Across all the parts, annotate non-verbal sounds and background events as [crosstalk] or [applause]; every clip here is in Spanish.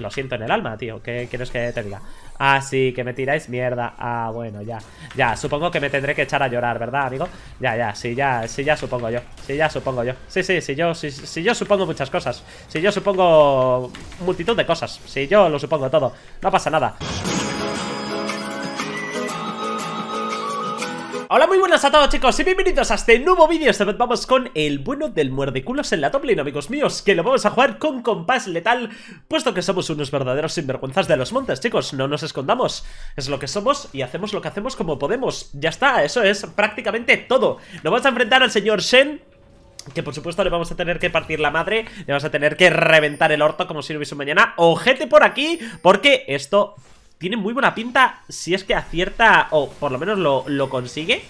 Lo siento en el alma, tío. ¿Qué quieres que te diga? Ah, sí, que me tiráis mierda. Ah, bueno, ya. Ya, supongo que me tendré que echar a llorar, ¿verdad, amigo? Ya, ya, sí, ya, sí, ya supongo yo. Sí, ya supongo yo. Sí, sí, sí, yo, sí, sí, yo supongo muchas cosas. si yo supongo multitud de cosas. si yo lo supongo todo. No pasa nada. Hola, muy buenas a todos chicos y bienvenidos a este nuevo vídeo Esta vez vamos con el bueno del muerdeculos en la top lane, amigos míos Que lo vamos a jugar con compás letal Puesto que somos unos verdaderos sinvergüenzas de los montes, chicos No nos escondamos Es lo que somos y hacemos lo que hacemos como podemos Ya está, eso es prácticamente todo Nos vamos a enfrentar al señor Shen que por supuesto le vamos a tener que partir la madre Le vamos a tener que reventar el orto como si no hubiese mañana Ojete por aquí, porque esto tiene muy buena pinta si es que acierta o por lo menos lo, lo consigue.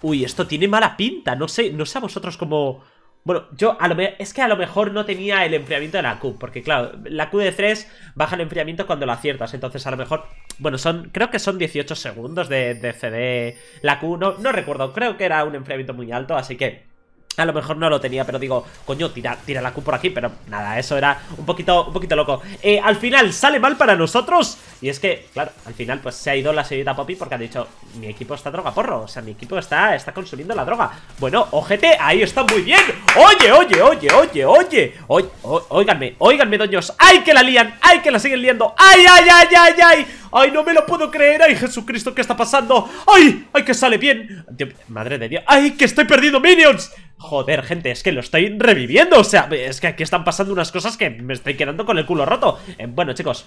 Uy, esto tiene mala pinta. No sé, no sé a vosotros cómo... Bueno, yo a lo mejor... es que a lo mejor no tenía el enfriamiento de la Q, porque claro, la Q de 3 baja el enfriamiento cuando lo aciertas, entonces a lo mejor, bueno, son creo que son 18 segundos de, CD la Q, no, no recuerdo, creo que era un enfriamiento muy alto, así que a lo mejor no lo tenía, pero digo, coño, tira, tira la Q por aquí Pero nada, eso era un poquito, un poquito loco eh, Al final sale mal para nosotros y es que, claro, al final pues se ha ido la señorita Poppy porque ha dicho Mi equipo está droga porro, o sea, mi equipo está, está consumiendo la droga Bueno, ojete, ahí está muy bien Oye, oye, oye, oye, oye Oye, oiganme, oiganme, doños ¡Ay, que la lían! ¡Ay, que la siguen liando! ¡Ay, ay, ay, ay, ay! ¡Ay, no me lo puedo creer! ¡Ay, Jesucristo, qué está pasando! ¡Ay, ay, que sale bien! madre de Dios ¡Ay, que estoy perdiendo minions! Joder, gente, es que lo estoy reviviendo O sea, es que aquí están pasando unas cosas que me estoy quedando con el culo roto eh, Bueno, chicos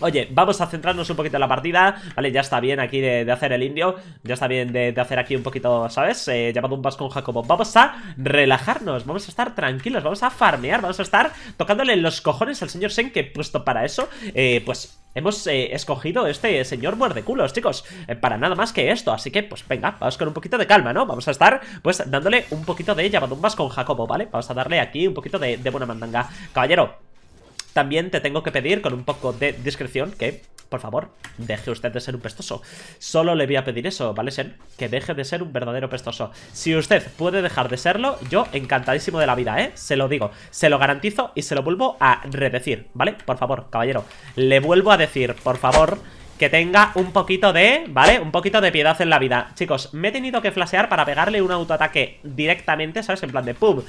Oye, vamos a centrarnos un poquito en la partida Vale, ya está bien aquí de, hacer el indio Ya está bien de, hacer aquí un poquito, ¿sabes? Eh, un con Jacobo Vamos a relajarnos, vamos a estar tranquilos Vamos a farmear, vamos a estar tocándole los cojones al señor Sen Que puesto para eso, eh, pues hemos eh, escogido este señor muerdeculos, chicos eh, Para nada más que esto, así que pues venga, vamos con un poquito de calma, ¿no? Vamos a estar pues dándole un poquito de llamadumbas con Jacobo, ¿vale? Vamos a darle aquí un poquito de, de buena mandanga Caballero, también te tengo que pedir con un poco de discreción que, por favor, deje usted de ser un pestoso. Solo le voy a pedir eso, ¿vale, Sen? Que deje de ser un verdadero pestoso. Si usted puede dejar de serlo, yo encantadísimo de la vida, ¿eh? Se lo digo, se lo garantizo y se lo vuelvo a redecir, ¿vale? Por favor, caballero, le vuelvo a decir, por favor que tenga un poquito de, ¿vale? Un poquito de piedad en la vida Chicos, me he tenido que flashear para pegarle un autoataque directamente, ¿sabes? En plan de pum,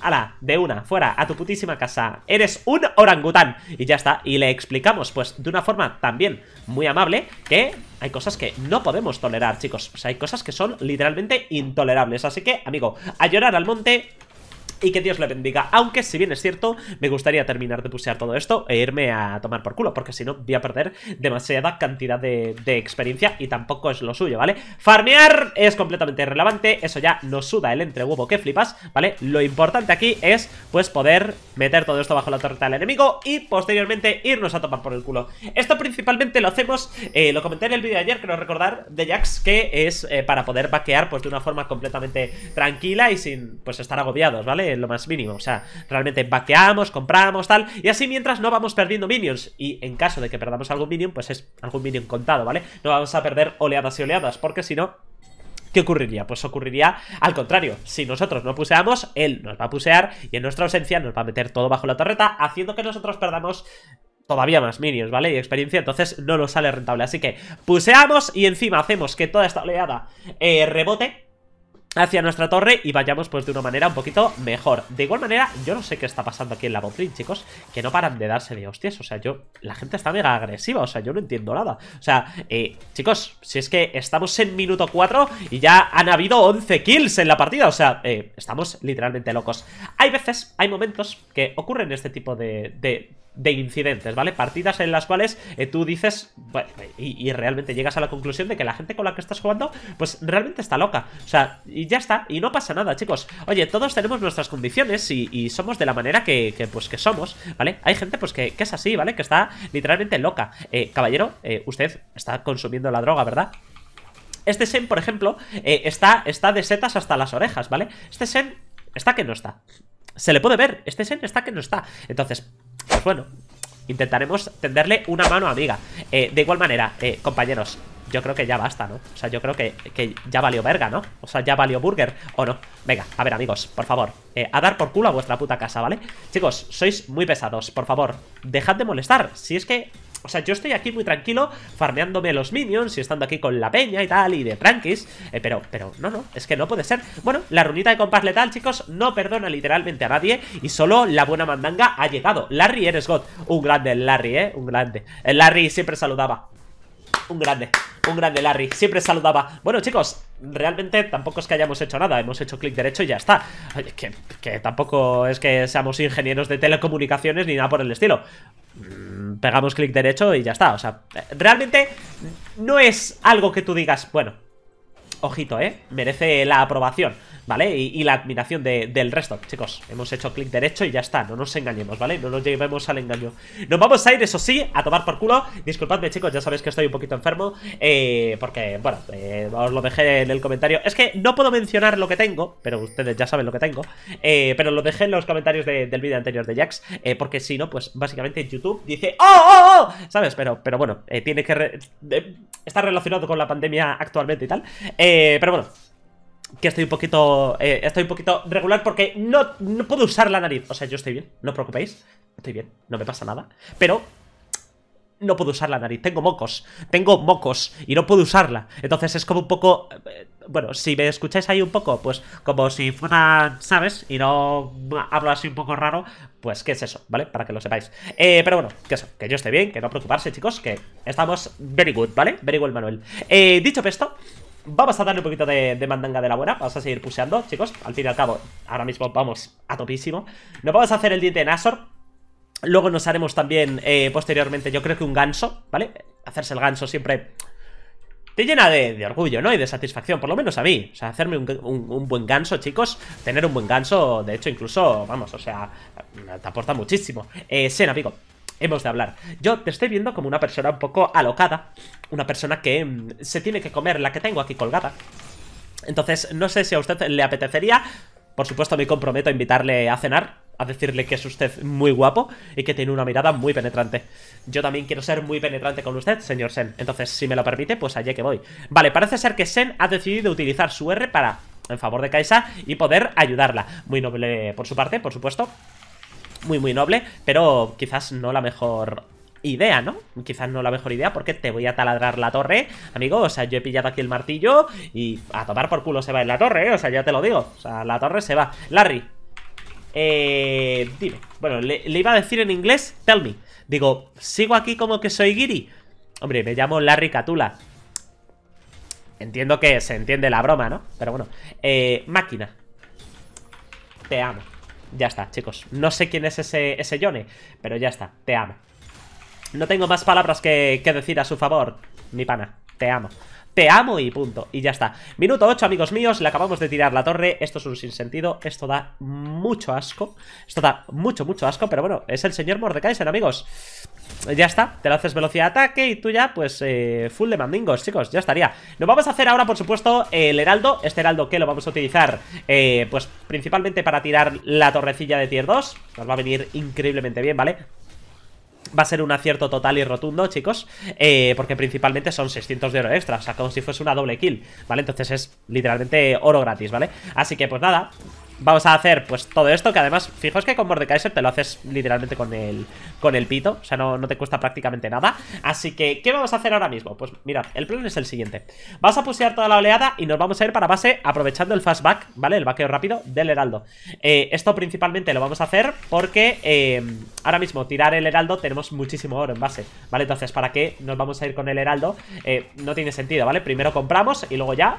Ala, De una, fuera, a tu putísima casa. Eres un orangután. Y ya está. Y le explicamos, pues, de una forma también muy amable, que hay cosas que no podemos tolerar, chicos. O sea, hay cosas que son literalmente intolerables. Así que, amigo, a llorar al monte y que Dios le bendiga. Aunque, si bien es cierto, me gustaría terminar de pusear todo esto e irme a tomar por culo, porque si no voy a perder demasiada cantidad de, experiencia y tampoco es lo suyo, ¿vale? Farmear es completamente irrelevante, eso ya nos suda el entre huevo que flipas, ¿vale? Lo importante aquí es, pues, poder meter todo esto bajo la torreta del enemigo y posteriormente irnos a tomar por el culo. Esto principalmente lo hacemos, eh, lo comenté en el vídeo de ayer, creo recordar, de Jax, que es eh, para poder vaquear, pues, de una forma completamente tranquila y sin, pues, estar agobiados, ¿vale? lo más mínimo, o sea, realmente empaqueamos, compramos, tal, y así mientras no vamos perdiendo minions, y en caso de que perdamos algún minion, pues es algún minion contado, ¿vale? No vamos a perder oleadas y oleadas, porque si no... ¿Qué ocurriría? Pues ocurriría al contrario. Si nosotros no puseamos, él nos va a pusear y en nuestra ausencia nos va a meter todo bajo la torreta, haciendo que nosotros perdamos todavía más minions, ¿vale? Y experiencia, entonces no nos sale rentable. Así que puseamos y encima hacemos que toda esta oleada eh, rebote hacia nuestra torre y vayamos pues de una manera un poquito mejor. De igual manera, yo no sé qué está pasando aquí en la botlane, chicos, que no paran de darse de hostias, o sea, yo, la gente está mega agresiva, o sea, yo no entiendo nada. O sea, eh, chicos, si es que estamos en minuto 4 y ya han habido 11 kills en la partida, o sea, eh, estamos literalmente locos. Hay veces, hay momentos que ocurren este tipo de de incidentes, ¿vale? Partidas en las cuales eh, tú dices y, realmente llegas a la conclusión de que la gente con la que estás jugando, pues realmente está loca. O sea, y ya está, y no pasa nada, chicos. Oye, todos tenemos nuestras condiciones y, somos de la manera que, pues, que somos, ¿vale? Hay gente, pues, que, es así, ¿vale? Que está literalmente loca. Eh, caballero, eh, usted está consumiendo la droga, ¿verdad? Este Sen, por ejemplo, está, está de setas hasta las orejas, ¿vale? Este Sen está que no está. Se le puede ver, este Sen está que no está. Entonces, pues bueno, intentaremos tenderle una mano amiga. Eh, de igual manera, eh, compañeros, yo creo que ya basta, ¿no? O sea, yo creo que, ya valió verga, ¿no? O sea, ya valió burger, ¿o no? Venga, a ver, amigos, por favor, eh, a dar por culo a vuestra puta casa, ¿vale? Chicos, sois muy pesados, por favor, dejad de molestar. Si es que o sea, yo estoy aquí muy tranquilo farmeándome los minions y estando aquí con la peña y tal y de tranquis, eh, pero, pero no, no, es que no puede ser. Bueno, la runita de compás letal, chicos, no perdona literalmente a nadie y solo la buena mandanga ha llegado. Larry, eres God. Un grande, Larry, eh, un grande. El eh, Larry siempre saludaba. Un grande, un grande Larry, siempre saludaba Bueno chicos, realmente tampoco es que hayamos hecho nada Hemos hecho clic derecho y ya está que, que tampoco es que seamos ingenieros de telecomunicaciones ni nada por el estilo mm, Pegamos clic derecho y ya está O sea, realmente no es algo que tú digas Bueno, ojito, ¿eh? Merece la aprobación, ¿vale? Y, la admiración del resto, chicos. Hemos hecho clic derecho y ya está, no nos engañemos, ¿vale? No nos llevemos al engaño. Nos vamos a ir, eso sí, a tomar por culo. Disculpadme, chicos, ya sabéis que estoy un poquito enfermo, eh, porque, bueno, eh, os lo dejé en el comentario. Es que no puedo mencionar lo que tengo, pero ustedes ya saben lo que tengo, eh, pero lo dejé en los comentarios del vídeo anterior de Jax, eh, porque si no, pues básicamente YouTube dice, ¡Oh, oh, oh! ¿Sabes? Pero, pero bueno, eh, tiene que está relacionado con la pandemia actualmente y tal. Eh, pero bueno, que estoy un poquito eh, estoy un poquito regular porque no, no puedo usar la nariz. O sea, yo estoy bien, no os preocupéis. Estoy bien, no me pasa nada. Pero no puedo usar la nariz, tengo mocos, tengo mocos y no puedo usarla. Entonces es como un poco, eh, bueno, si me escucháis ahí un poco, pues como si fuera, ¿sabes? Y no hablo así un poco raro, pues qué es eso, ¿vale? Para que lo sepáis. Eh, pero bueno, que eso, que yo esté bien, que no preocuparse chicos, que estamos very good, ¿vale? Very good, Manuel. Eh, dicho esto... Vamos a darle un poquito de, mandanga de la buena Vamos a seguir puseando, chicos Al fin y al cabo, ahora mismo vamos a topísimo no vamos a hacer el diente de Nasor Luego nos haremos también eh, posteriormente, yo creo que un ganso, ¿vale? Hacerse el ganso siempre te llena de, orgullo, ¿no? Y de satisfacción, por lo menos a mí. O sea, hacerme un, buen ganso, chicos. Tener un buen ganso, de hecho, incluso, vamos, o sea, te aporta muchísimo. Eh, Sen, amigo, hemos de hablar. Yo te estoy viendo como una persona un poco alocada. Una persona que mm, se tiene que comer la que tengo aquí colgada. Entonces, no sé si a usted le apetecería. Por supuesto, me comprometo a invitarle a cenar a decirle que es usted muy guapo y que tiene una mirada muy penetrante. Yo también quiero ser muy penetrante con usted, señor Sen. Entonces, si me lo permite, pues allí que voy. Vale, parece ser que Sen ha decidido utilizar su R para... en favor de Kaisa y poder ayudarla. Muy noble por su parte, por supuesto. Muy, muy noble, pero quizás no la mejor idea, ¿no? Quizás no la mejor idea porque te voy a taladrar la torre, amigo. O sea, yo he pillado aquí el martillo y a tomar por culo se va en la torre, ¿eh? O sea, ya te lo digo. O sea, la torre se va. Larry, eh, dime. Bueno, le, iba a decir en inglés, tell me. Digo, ¿sigo aquí como que soy Giri? Hombre, me llamo Larry Catula. Entiendo que se entiende la broma, ¿no? Pero bueno. Eh, máquina. Te amo. Ya está, chicos. No sé quién es ese, ese Yone, pero ya está. Te amo. No tengo más palabras que decir a su favor, mi pana. Te amo te amo y punto. Y ya está. Minuto 8, amigos míos, le acabamos de tirar la torre. Esto es un sinsentido, esto da mucho asco. Esto da mucho, mucho asco, pero bueno, es el señor Mordekaiser, amigos. Ya está, te lo haces velocidad de ataque y tú ya, pues, eh, full de mandingos, chicos, ya estaría. Nos vamos a hacer ahora, por supuesto, el heraldo. Este heraldo que lo vamos a utilizar, eh, pues, principalmente para tirar la torrecilla de tier 2. Nos va a venir increíblemente bien, ¿vale? Va a ser un acierto total y rotundo, chicos eh, Porque principalmente son 600 de oro extra O sea, como si fuese una doble kill, ¿vale? Entonces es literalmente oro gratis, ¿vale? Así que pues nada Vamos a hacer pues todo esto, que además, fijaos que con Mordekaiser te lo haces literalmente con el, con el pito, o sea, no, no te cuesta prácticamente nada. Así que, ¿qué vamos a hacer ahora mismo? Pues mirad, el plan es el siguiente. Vas a pusear toda la oleada y nos vamos a ir para base aprovechando el fastback, ¿vale? El vaqueo rápido del heraldo. Eh, esto principalmente lo vamos a hacer porque eh, ahora mismo tirar el heraldo tenemos muchísimo oro en base, ¿vale? Entonces, ¿para qué nos vamos a ir con el heraldo? Eh, no tiene sentido, ¿vale? Primero compramos y luego ya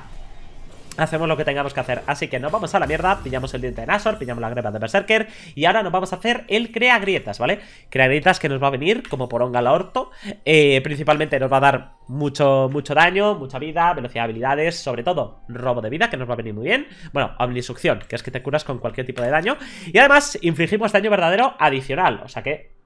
hacemos lo que tengamos que hacer. Así que nos vamos a la mierda, pillamos el diente de Nasor, pillamos la greba de Berserker y ahora nos vamos a hacer el crea grietas, ¿vale? Crea grietas que nos va a venir como poronga al orto. Eh, principalmente nos va a dar mucho, mucho daño, mucha vida, velocidad, habilidades, sobre todo robo de vida, que nos va a venir muy bien. Bueno, omnisucción, que es que te curas con cualquier tipo de daño. Y además infligimos daño verdadero adicional, o sea que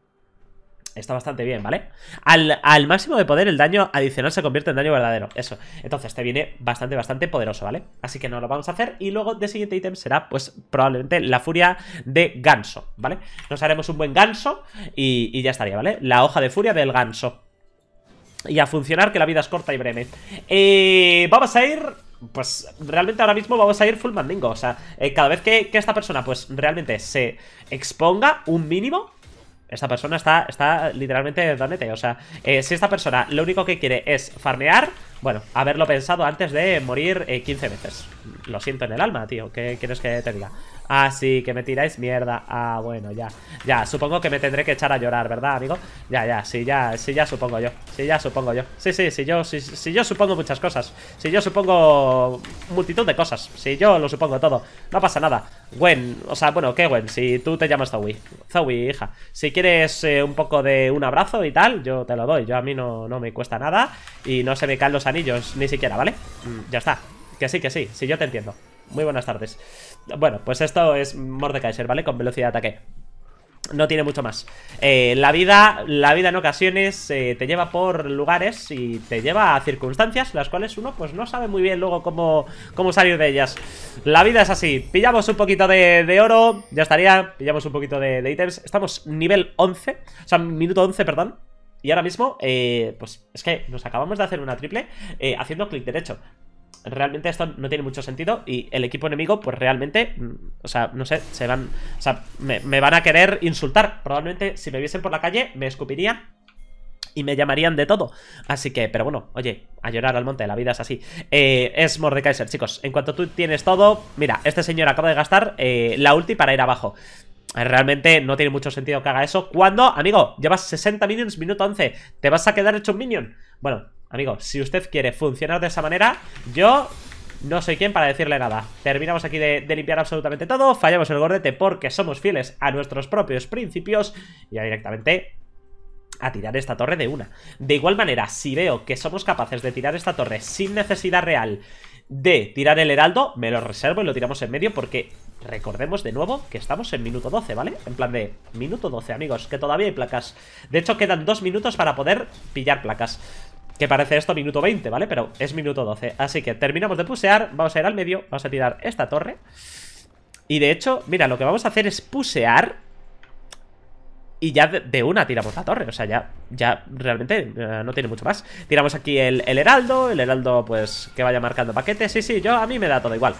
Está bastante bien, ¿vale? Al, máximo de poder, el daño adicional se convierte en daño verdadero. Eso. Entonces, te viene bastante, bastante poderoso, ¿vale? Así que no lo vamos a hacer. Y luego, de siguiente ítem será, pues, probablemente la furia de ganso, ¿vale? Nos haremos un buen ganso y, ya estaría, ¿vale? La hoja de furia del ganso. Y a funcionar, que la vida es corta y breve. Eh, vamos a ir pues realmente ahora mismo vamos a ir full mandingo. O sea, eh, cada vez que, esta persona pues realmente se exponga un mínimo, esta persona está, está literalmente donete. O sea, eh, si esta persona lo único que quiere es farmear, bueno, haberlo pensado antes de morir 15 eh, veces. Lo siento en el alma, tío. ¿Qué quieres que te diga? Ah, sí, que me tiráis mierda. Ah, bueno, ya. Ya, supongo que me tendré que echar a llorar, ¿verdad, amigo? Ya, ya, sí, ya, sí, ya supongo yo. Sí, ya supongo yo. Sí, sí, sí, yo, sí, sí, yo supongo muchas cosas. Si yo supongo multitud de cosas. Si yo lo supongo todo. No pasa nada. Gwen, o sea, bueno, ¿qué Gwen? Si tú te llamas Zoe. Zoe, hija. Si quieres eh, un poco de un abrazo y tal, yo te lo doy. Yo a mí no, no me cuesta nada y no se me caen los anillos ni siquiera, ¿vale? Mm, ya está. Que sí, que sí, si sí, yo te entiendo. Muy buenas tardes. Bueno, pues esto es Mordekaiser, ¿vale? Con velocidad de ataque. No tiene mucho más. Eh, la vida, la vida en ocasiones eh, te lleva por lugares y te lleva a circunstancias las cuales uno pues no sabe muy bien luego cómo, salir de ellas. La vida es así. Pillamos un poquito de, oro, ya estaría. Pillamos un poquito de, de ítems. Estamos nivel 11, o sea, minuto 11, perdón. Y ahora mismo, eh, pues es que nos acabamos de hacer una triple haciendo clic derecho realmente esto no tiene mucho sentido y el equipo enemigo, pues realmente, mm, o sea, no sé, se van, o sea, me, van a querer insultar. Probablemente si me viesen por la calle me escupirían y me llamarían de todo. Así que, pero bueno, oye, a llorar al monte, la vida es así. Eh, es Mordekaiser, chicos. En cuanto tú tienes todo, mira, este señor acaba de gastar eh, la ulti para ir abajo. Realmente no tiene mucho sentido que haga eso. Cuando, amigo, llevas 60 minions, minuto 11. Te vas a quedar hecho un minion. Bueno, Amigo, si usted quiere funcionar de esa manera, yo no soy quien para decirle nada. Terminamos aquí de, limpiar absolutamente todo, fallamos el gordete porque somos fieles a nuestros propios principios y ya directamente a tirar esta torre de una. De igual manera, si veo que somos capaces de tirar esta torre sin necesidad real de tirar el heraldo, me lo reservo y lo tiramos en medio porque recordemos de nuevo que estamos en minuto 12, ¿vale? En plan de minuto 12, amigos, que todavía hay placas. De hecho, quedan dos minutos para poder pillar placas. Que parece esto minuto 20, ¿vale? Pero es minuto 12. Así que terminamos de pusear. Vamos a ir al medio. Vamos a tirar esta torre. Y de hecho, mira, lo que vamos a hacer es pusear. Y ya de una tiramos la torre. O sea, ya, ya realmente eh, no tiene mucho más. Tiramos aquí el, el heraldo. El heraldo, pues, que vaya marcando paquetes. Sí, sí, yo a mí me da todo igual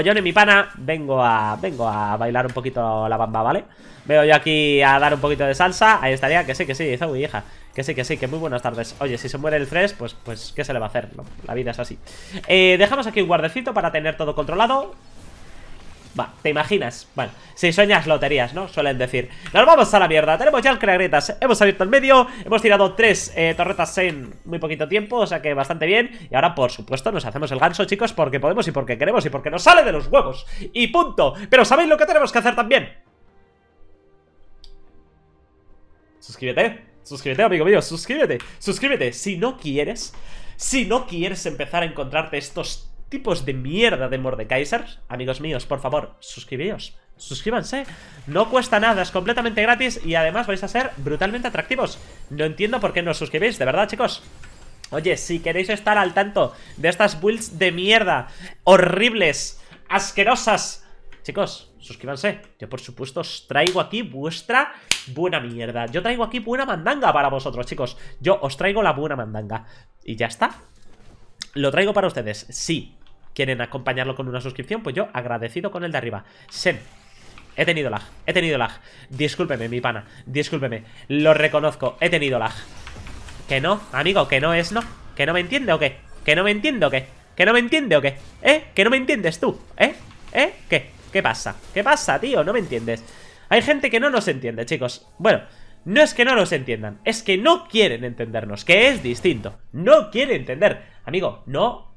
y mi pana, vengo a, vengo a bailar un poquito la bamba, ¿vale? Veo yo aquí a dar un poquito de salsa. Ahí estaría, que sí, que sí, hija. Que sí, que sí, que muy buenas tardes. Oye, si se muere el Fresh, pues, pues ¿qué se le va a hacer? la vida es así. Eh, dejamos aquí un guardecito para tener todo controlado. Va, ¿te imaginas? Bueno, si sueñas loterías, ¿no? Suelen decir Nos vamos a la mierda, tenemos ya el creagretas Hemos abierto el medio, hemos tirado tres eh, torretas en muy poquito tiempo O sea que bastante bien Y ahora, por supuesto, nos hacemos el ganso, chicos Porque podemos y porque queremos y porque nos sale de los huevos Y punto, pero ¿sabéis lo que tenemos que hacer también? Suscríbete Suscríbete, amigo mío, suscríbete Suscríbete, si no quieres Si no quieres empezar a encontrarte estos tipos de mierda de Mordekaiser amigos míos, por favor, suscribíos. Suscríbanse, no cuesta nada, es completamente gratis y además vais a ser brutalmente atractivos. No entiendo por qué no os suscribís, de verdad, chicos. Oye, si queréis estar al tanto de estas builds de mierda, horribles, asquerosas, chicos, suscríbanse. Yo, por supuesto, os traigo aquí vuestra buena mierda. Yo traigo aquí buena mandanga para vosotros, chicos. Yo os traigo la buena mandanga. Y ya está. Lo traigo para ustedes. Si quieren acompañarlo con una suscripción, pues yo agradecido con el de arriba. Sen. He tenido lag, he tenido lag. Discúlpeme, mi pana, discúlpeme. Lo reconozco, he tenido lag. Que no, amigo, que no es no. ¿Que no me entiende o qué? ¿Que no me entiende o qué? ¿Que no me entiende o qué? ¿Eh? ¿Que no me entiendes tú? ¿Eh? ¿Eh? ¿Qué? ¿Qué pasa? ¿Qué pasa, tío? No me entiendes. Hay gente que no nos entiende, chicos. Bueno, no es que no nos entiendan, es que no quieren entendernos, que es distinto. No quieren entender. Amigo, no...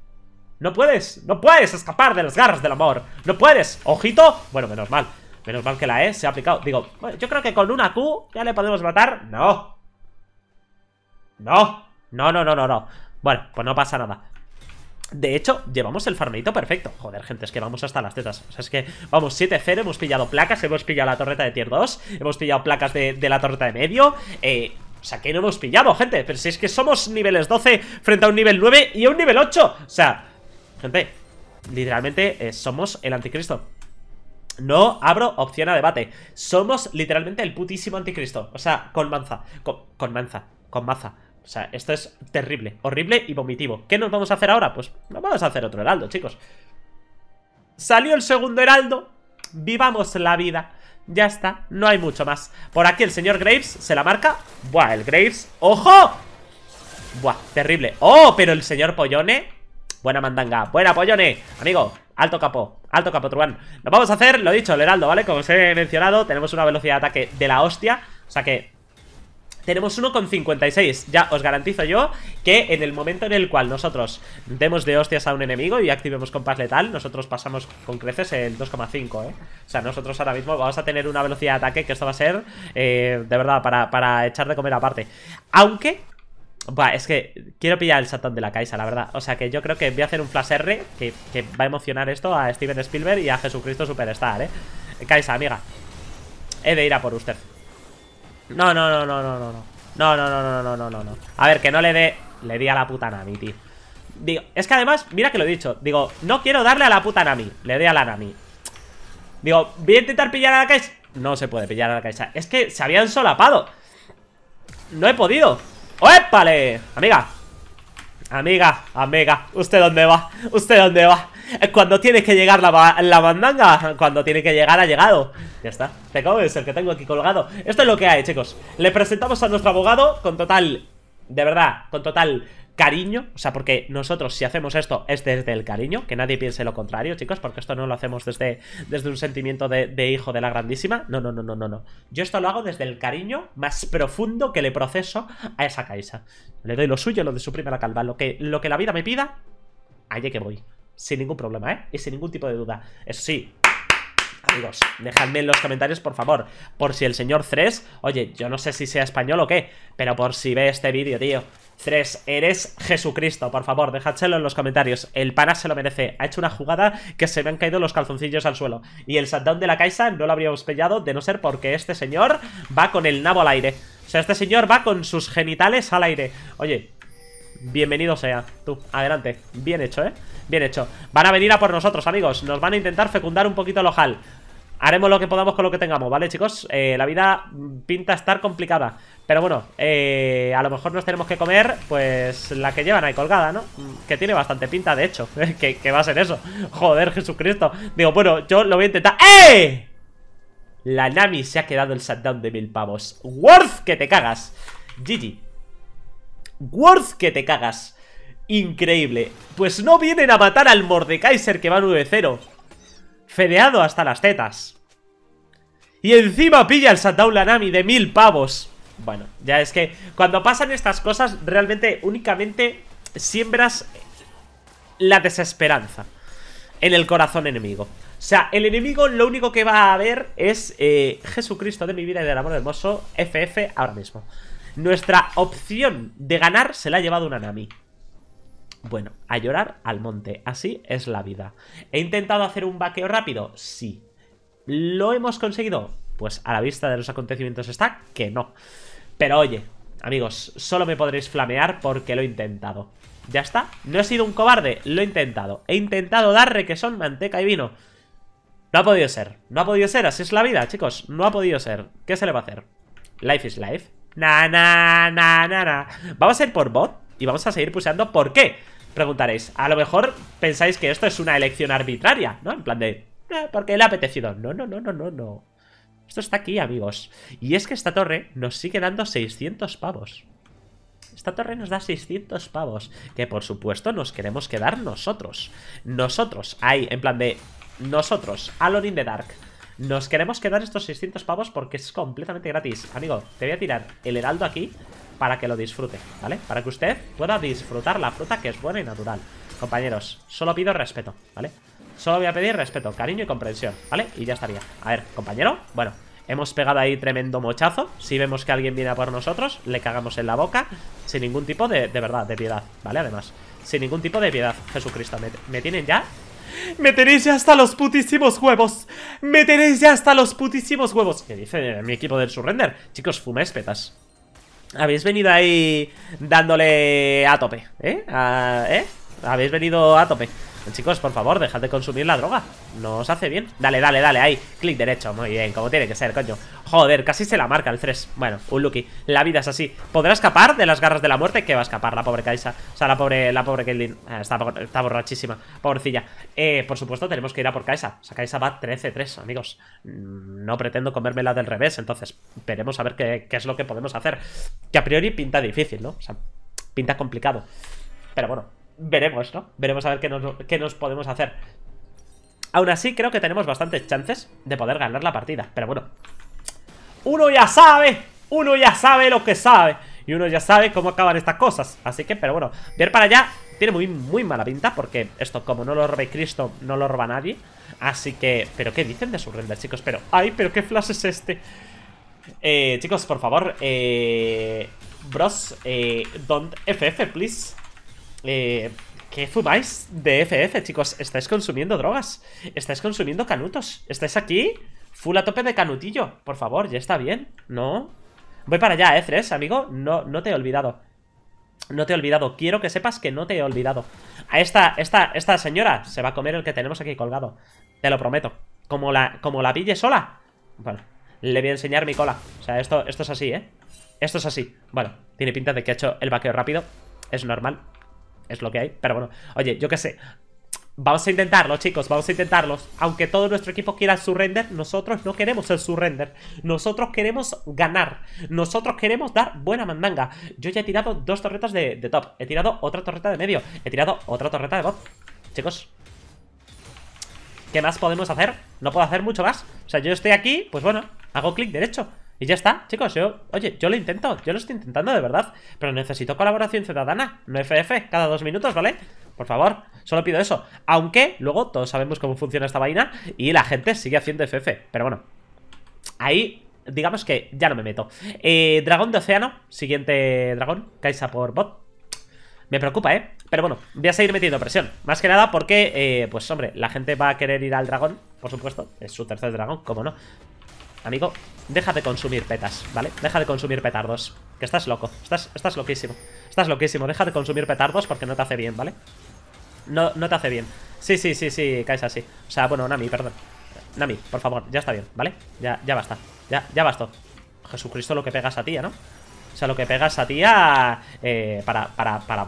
No puedes, no puedes escapar de las garras del amor. No puedes. Ojito. Bueno, menos mal. Menos mal que la E se ha aplicado. Digo, yo creo que con una Q ya le podemos matar. No. No. No, no, no, no, no. Bueno, pues no pasa nada. De hecho, llevamos el farmeito perfecto. Joder, gente, es que vamos hasta las tetas. O sea, es que vamos 7-0, hemos pillado placas, hemos pillado la torreta de tier 2, hemos pillado placas de, la torreta de medio. Eh, o sea, que no hemos pillado, gente. Pero si es que somos niveles 12 frente a un nivel 9 y a un nivel 8. O sea, gente, literalmente eh, somos el anticristo. No abro opción a debate. Somos literalmente el putísimo anticristo. O sea, con manza. Con, con manza. Con maza. O sea, esto es terrible, horrible y vomitivo. ¿Qué nos vamos a hacer ahora? Pues nos vamos a hacer otro heraldo, chicos. Salió el segundo heraldo. Vivamos la vida. Ya está, no hay mucho más. Por aquí el señor Graves se la marca. Buah, el Graves. ¡Ojo! Buah, terrible. ¡Oh! Pero el señor Pollone. Buena mandanga. Buena, Pollone. Amigo, alto capo. Alto capo, Truán. Nos vamos a hacer, lo he dicho, el heraldo, ¿vale? Como os he mencionado, tenemos una velocidad de ataque de la hostia. O sea que tenemos 1,56. Ya os garantizo yo que en el momento en el cual nosotros demos de hostias a un enemigo y activemos compás letal, nosotros pasamos con creces el 2,5, ¿eh? O sea, nosotros ahora mismo vamos a tener una velocidad de ataque que esto va a ser, eh, de verdad, para, echar de comer aparte. Aunque Buah, es que quiero pillar el satán de la Caixa, la verdad O sea que yo creo que voy a hacer un flash R que, va a emocionar esto a Steven Spielberg y a Jesucristo Superstar, eh Caixa, amiga He de ir a por usted no, no, no, no, no, no, no. No, no, no, no, no, no, no. A ver, que no le dé... Le di a la puta Nami, tío. Digo, es que además, mira que lo he dicho. Digo, no quiero darle a la puta Nami. Le di a la Nami. Digo, voy a intentar pillar a la Kai'Sa No se puede pillar a la Kai'Sa Es que se habían solapado. No he podido. ¡Oépale! Amiga. Amiga, amiga. ¿Usted dónde va? ¿Usted dónde va? [laughs] Cuando tiene que llegar la, la cuando tiene que llegar ha llegado. Ya está, te es el que tengo aquí colgado. Esto es lo que hay, chicos. Le presentamos a nuestro abogado con total, de verdad, con total cariño, o sea, porque nosotros si hacemos esto es desde el cariño, que nadie piense lo contrario, chicos, porque esto no lo hacemos desde, desde un sentimiento de, hijo de la grandísima, no, no, no, no, no, no, yo esto lo hago desde el cariño más profundo que le proceso a esa caixa, le doy lo suyo, lo de su primera la calva, lo que, lo que la vida me pida, allí que voy sin ningún problema, ¿eh? Y sin ningún tipo de duda. Eso sí, amigos, dejadme en los comentarios, por favor, por si el señor tres, oye, yo no sé si sea español o qué, pero por si ve este vídeo, tío, Tres, eres Jesucristo, por favor, dejádselo en los comentarios. El pana se lo merece. Ha hecho una jugada que se me han caído los calzoncillos al suelo. Y el shutdown de la Caixa no lo habríamos pillado de no ser porque este señor va con el nabo al aire. O sea, este señor va con sus genitales al aire. Oye, Bienvenido sea, tú, adelante Bien hecho, ¿eh? Bien hecho Van a venir a por nosotros, amigos Nos van a intentar fecundar un poquito el ojal Haremos lo que podamos con lo que tengamos, ¿vale, chicos? Eh, la vida pinta estar complicada Pero bueno, eh, a lo mejor nos tenemos que comer Pues la que llevan ahí colgada, ¿no? Que tiene bastante pinta, de hecho [laughs] que, va a ser eso Joder, Jesucristo Digo, bueno, yo lo voy a intentar ¡Eh! La Nami se ha quedado el shutdown de mil pavos Worth que te cagas ¡Gigi! Worth que te cagas. Increíble. Pues no vienen a matar al Mordekaiser que va 9-0. Fedeado hasta las tetas. Y encima pilla el Lanami de mil pavos. Bueno, ya es que cuando pasan estas cosas, realmente únicamente siembras la desesperanza en el corazón enemigo. O sea, el enemigo lo único que va a ver es eh, Jesucristo de mi vida y del amor hermoso, FF, ahora mismo. Nuestra opción de ganar se la ha llevado una Nami. Bueno, a llorar al monte. Así es la vida. ¿He intentado hacer un vaqueo rápido? Sí. ¿Lo hemos conseguido? Pues a la vista de los acontecimientos está que no. Pero oye, amigos, solo me podréis flamear porque lo he intentado. Ya está. No he sido un cobarde, lo he intentado. He intentado dar requesón, manteca y vino. No ha podido ser. No ha podido ser, así es la vida, chicos. No ha podido ser. ¿Qué se le va a hacer? Life is life. Na, na, na, na, Vamos a ir por bot y vamos a seguir puseando ¿Por qué? Preguntaréis. A lo mejor pensáis que esto es una elección arbitraria, ¿no? En plan de... ¿Por ah, porque le ha apetecido. No, no, no, no, no, no. Esto está aquí, amigos. Y es que esta torre nos sigue dando 600 pavos. Esta torre nos da 600 pavos. Que por supuesto nos queremos quedar nosotros. Nosotros. Ahí, en plan de... Nosotros. Alorin in the Dark. Nos queremos quedar estos 600 pavos porque es completamente gratis. Amigo, te voy a tirar el heraldo aquí para que lo disfrute, ¿vale? Para que usted pueda disfrutar la fruta que es buena y natural. Compañeros, solo pido respeto, ¿vale? Solo voy a pedir respeto, cariño y comprensión, ¿vale? Y ya estaría. A ver, compañero, bueno, hemos pegado ahí tremendo mochazo. Si vemos que alguien viene a por nosotros, le cagamos en la boca. Sin ningún tipo de, de verdad, de piedad, ¿vale? Además, sin ningún tipo de piedad, Jesucristo. Me, me tienen ya me ya hasta los putísimos huevos. Me ya hasta los putísimos huevos. Que dice mi equipo del surrender? Chicos, fuma espetas Habéis venido ahí dándole a tope, ¿eh? ¿Eh? Habéis venido a tope. Chicos, por favor, dejad de consumir la droga No os hace bien Dale, dale, dale, ahí Clic derecho, muy bien, como tiene que ser, coño Joder, casi se la marca el 3 Bueno, un lucky La vida es así ¿Podrá escapar de las garras de la muerte? Que va a escapar la pobre Kaisa O sea, la pobre, la pobre kelly ah, está, borrachísima Pobrecilla eh, Por supuesto, tenemos que ir a por Kaisa O sea, Kaisa va 13-3, amigos No pretendo comérmela del revés Entonces, veremos a ver qué, qué es lo que podemos hacer Que a priori pinta difícil, ¿no? O sea, pinta complicado Pero bueno veremos, ¿no? Veremos a ver qué nos, qué nos podemos hacer. Aún así, creo que tenemos bastantes chances de poder ganar la partida. Pero bueno, uno ya sabe, uno ya sabe lo que sabe. Y uno ya sabe cómo acaban estas cosas. Así que, pero bueno, ver para allá tiene muy, muy mala pinta porque esto, como no lo robe Cristo, no lo roba nadie. Así que, ¿pero qué dicen de surrender, chicos? Pero, ay, pero qué flash es este. Eh, chicos, por favor, eh, bros, eh, don't FF, please. Eh, ¿Qué fumáis de FF, chicos? Estáis consumiendo drogas. Estáis consumiendo canutos. Estáis aquí full a tope de canutillo. Por favor, ya está bien. No. Voy para allá, ¿eh, 3 amigo? No, no te he olvidado. No te he olvidado. Quiero que sepas que no te he olvidado. A esta, esta, esta señora se va a comer el que tenemos aquí colgado. Te lo prometo. Como la, como la pille sola. Bueno, le voy a enseñar mi cola. O sea, esto, esto es así, ¿eh? Esto es así. Bueno, tiene pinta de que ha hecho el vaqueo rápido. Es normal es lo que hay. Pero bueno, oye, yo qué sé. Vamos a intentarlo, chicos, vamos a intentarlo. Aunque todo nuestro equipo quiera el surrender, nosotros no queremos el surrender. Nosotros queremos ganar. Nosotros queremos dar buena mandanga. Yo ya he tirado dos torretas de, top. He tirado otra torreta de medio. He tirado otra torreta de bot. Chicos, ¿qué más podemos hacer? No puedo hacer mucho más. O sea, yo estoy aquí, pues bueno, hago clic derecho. Y ya está, chicos, yo, oye, yo lo intento, yo lo estoy intentando de verdad, pero necesito colaboración ciudadana, no FF, cada dos minutos, ¿vale? Por favor, solo pido eso. Aunque luego todos sabemos cómo funciona esta vaina y la gente sigue haciendo FF, pero bueno, ahí digamos que ya no me meto. Eh, dragón de océano, siguiente dragón, Kaisa por bot. Me preocupa, ¿eh? Pero bueno, voy a seguir metiendo presión. Más que nada porque, eh, pues hombre, la gente va a querer ir al dragón, por supuesto. Es su tercer dragón, ¿cómo no? Amigo, deja de consumir petas, ¿vale? Deja de consumir petardos. Que estás loco. Estás, estás loquísimo. Estás loquísimo. Deja de consumir petardos porque no te hace bien, ¿vale? No, no te hace bien. Sí, sí, sí, sí, caes así. O sea, bueno, Nami, perdón. Nami, por favor, ya está bien, ¿vale? Ya, ya basta. Ya, ya basta. Jesucristo lo que pegas a ti, ¿eh, ¿no? O sea, lo que pegas a ti eh, para, para, para,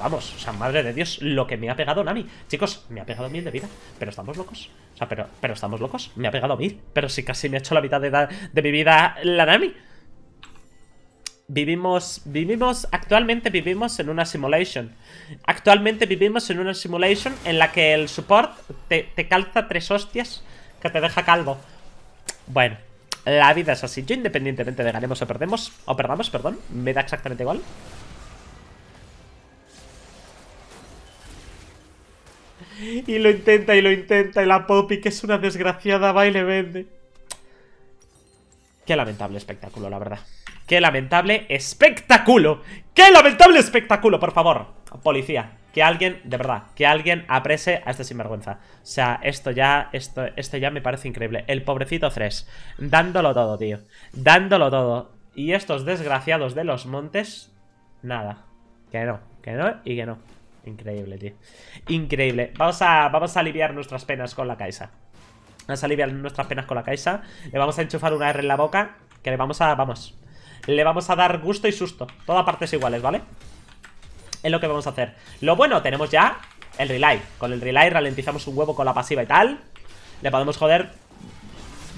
vamos. O sea, madre de Dios, lo que me ha pegado Nami. Chicos, me ha pegado mil de vida, pero estamos locos. O sea, pero, pero estamos locos. Me ha pegado mil, pero si casi me ha hecho la mitad de, de mi vida la Nami. Vivimos, vivimos, actualmente vivimos en una simulation. Actualmente vivimos en una simulation en la que el support te, te calza tres hostias que te deja calvo. Bueno. La vida es así. Yo independientemente de ganemos o perdemos, o perdamos, perdón, me da exactamente igual. Y lo intenta y lo intenta y la Poppy, que es una desgraciada, va y le vende. Qué lamentable espectáculo, la verdad. Qué lamentable espectáculo. Qué lamentable espectáculo, por favor. Policía, que alguien, de verdad, que alguien aprese a este sinvergüenza. O sea, esto ya, esto, esto ya me parece increíble. El pobrecito 3, dándolo todo, tío. Dándolo todo. Y estos desgraciados de los montes, nada. Que no, que no y que no. Increíble, tío. Increíble. Vamos a, vamos a aliviar nuestras penas con la Kaisa. Vamos a aliviar nuestras penas con la Kaisa. Le vamos a enchufar una R en la boca. Que le vamos a... Vamos. Le vamos a dar gusto y susto. Todas partes iguales, ¿vale? vale es lo que vamos a hacer Lo bueno, tenemos ya el relay Con el relay ralentizamos un huevo con la pasiva y tal Le podemos joder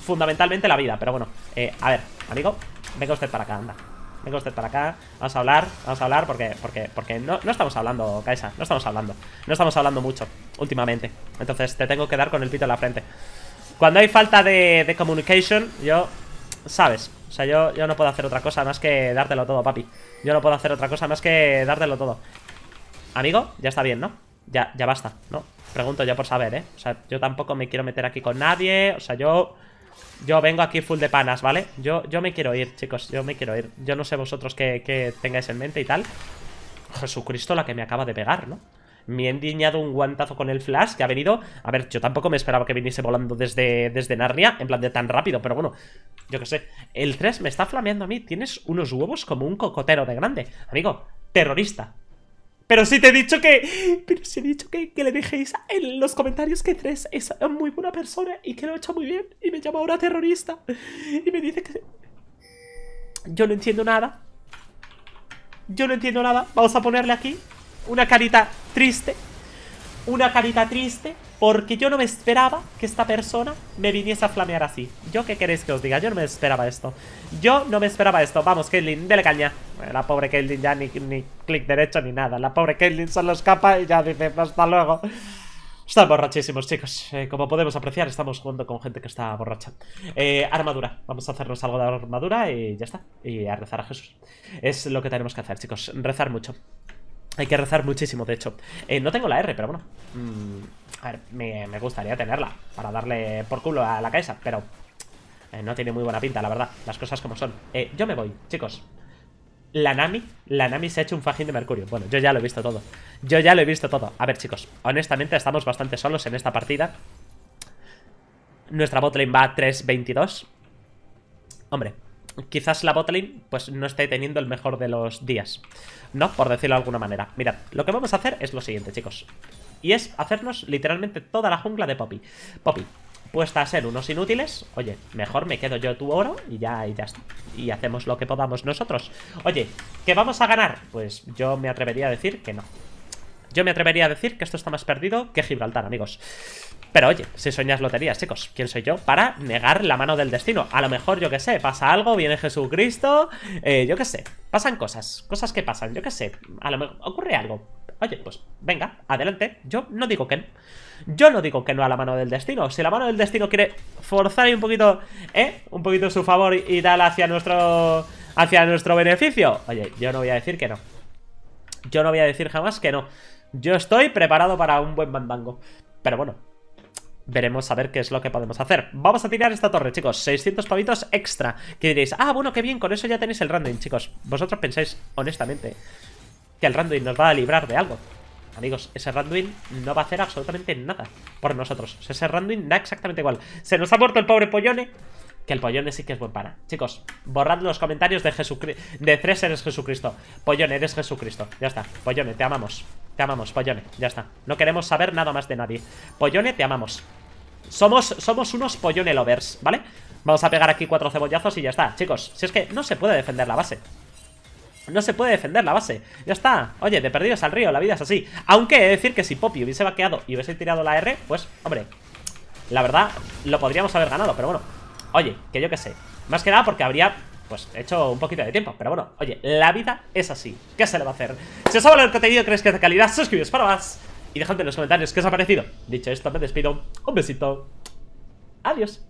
fundamentalmente la vida Pero bueno, eh, a ver, amigo Venga usted para acá, anda Venga usted para acá, vamos a hablar, vamos a hablar porque, porque, porque no, no estamos hablando, Kaisa, no estamos hablando, no estamos hablando mucho últimamente. Entonces te tengo que dar con el pito en la frente. Cuando hay falta de, de communication, yo, sabes, o sea, yo, yo no puedo hacer otra cosa más que dártelo todo, papi. Yo no puedo hacer otra cosa más que dártelo todo. Amigo, ya está bien, ¿no? Ya, ya basta, ¿no? Pregunto ya por saber, ¿eh? O sea, yo tampoco me quiero meter aquí con nadie. O sea, yo... Yo vengo aquí full de panas, ¿vale? Yo, yo me quiero ir, chicos, yo me quiero ir Yo no sé vosotros qué, tengáis en mente y tal Jesucristo la que me acaba de pegar, ¿no? Me he endiñado un guantazo con el flash que ha venido A ver, yo tampoco me esperaba que viniese volando desde, desde Narnia En plan de tan rápido, pero bueno yo qué sé. El 3 me está flameando a mí. Tienes unos huevos como un cocotero de grande. Amigo, terrorista. Pero si te he dicho que... Pero si he dicho que, que le dejéis en los comentarios que 3 es muy buena persona y que lo ha hecho muy bien. Y me llama ahora terrorista. Y me dice que... Yo no entiendo nada. Yo no entiendo nada. Vamos a ponerle aquí una carita triste una carita triste porque yo no me esperaba que esta persona me viniese a flamear así. ¿Yo qué queréis que os diga? Yo no me esperaba esto. Yo no me esperaba esto. Vamos, Caitlyn, dele caña. La pobre Caitlyn ya ni, clic derecho ni nada. La pobre Caitlyn solo escapa y ya dice hasta luego. Están borrachísimos, chicos. Eh, como podemos apreciar, estamos jugando con gente que está borracha. Eh, armadura. Vamos a hacernos algo de armadura y ya está. Y a rezar a Jesús. Es lo que tenemos que hacer, chicos. Rezar mucho. Hay que rezar muchísimo, de hecho. Eh, no tengo la R, pero bueno. Mm, a ver, me, gustaría tenerla para darle por culo a la Kaisa, pero eh, no tiene muy buena pinta, la verdad. Las cosas como son. Eh, yo me voy, chicos. La Nami, la Nami se ha hecho un fajín de mercurio. Bueno, yo ya lo he visto todo. Yo ya lo he visto todo. A ver, chicos, honestamente estamos bastante solos en esta partida. Nuestra botlane va a 3.22. Hombre, quizás la botlane pues no esté teniendo el mejor de los días, ¿no? Por decirlo de alguna manera. Mirad, lo que vamos a hacer es lo siguiente, chicos. Y es hacernos literalmente toda la jungla de Poppy. Poppy, puesta a ser unos inútiles, oye, mejor me quedo yo tu oro y ya, y ya Y hacemos lo que podamos nosotros. Oye, ¿qué vamos a ganar? Pues yo me atrevería a decir que no. Yo me atrevería a decir que esto está más perdido que Gibraltar, amigos. Pero oye, si soñas loterías, chicos, ¿quién soy yo para negar la mano del destino? A lo mejor, yo qué sé, pasa algo, viene Jesucristo, eh, yo qué sé, pasan cosas, cosas que pasan, yo qué sé, a lo mejor ocurre algo. Oye, pues venga, adelante, yo no digo que no. Yo no digo que no a la mano del destino. Si la mano del destino quiere forzar un poquito, ¿eh? Un poquito su favor y tal hacia nuestro, hacia nuestro beneficio. Oye, yo no voy a decir que no. Yo no voy a decir jamás que no. Yo estoy preparado para un buen mandango. Pero bueno, veremos a ver qué es lo que podemos hacer. Vamos a tirar esta torre, chicos. 600 pavitos extra. Que diréis, ah, bueno, qué bien, con eso ya tenéis el random, chicos. Vosotros pensáis, honestamente, que el random nos va a librar de algo. Amigos, ese Randuin no va a hacer absolutamente nada por nosotros. Ese Randuin da exactamente igual. Se nos ha muerto el pobre Pollone. Que el Pollone sí que es buen para Chicos, borrad los comentarios de Jesucristo. De tres eres Jesucristo. Pollone, eres Jesucristo. Ya está. Pollone, te amamos. Te amamos, Pollone, ya está. No queremos saber nada más de nadie. Pollone, te amamos. Somos, somos unos Pollone lovers, ¿vale? Vamos a pegar aquí cuatro cebollazos y ya está, chicos. Si es que no se puede defender la base. No se puede defender la base. Ya está. Oye, de perdidos al río, la vida es así. Aunque he de decir que si Poppy hubiese vaqueado y hubiese tirado la R, pues, hombre, la verdad, lo podríamos haber ganado, pero bueno. Oye, que yo qué sé. Más que nada porque habría pues, he hecho un poquito de tiempo. Pero bueno, oye, la vida es así. ¿Qué se le va a hacer? Si os ha gustado el contenido, creéis que es de calidad, suscribíos para más. Y dejadme en los comentarios qué os ha parecido. Dicho esto, me despido. Un besito. Adiós.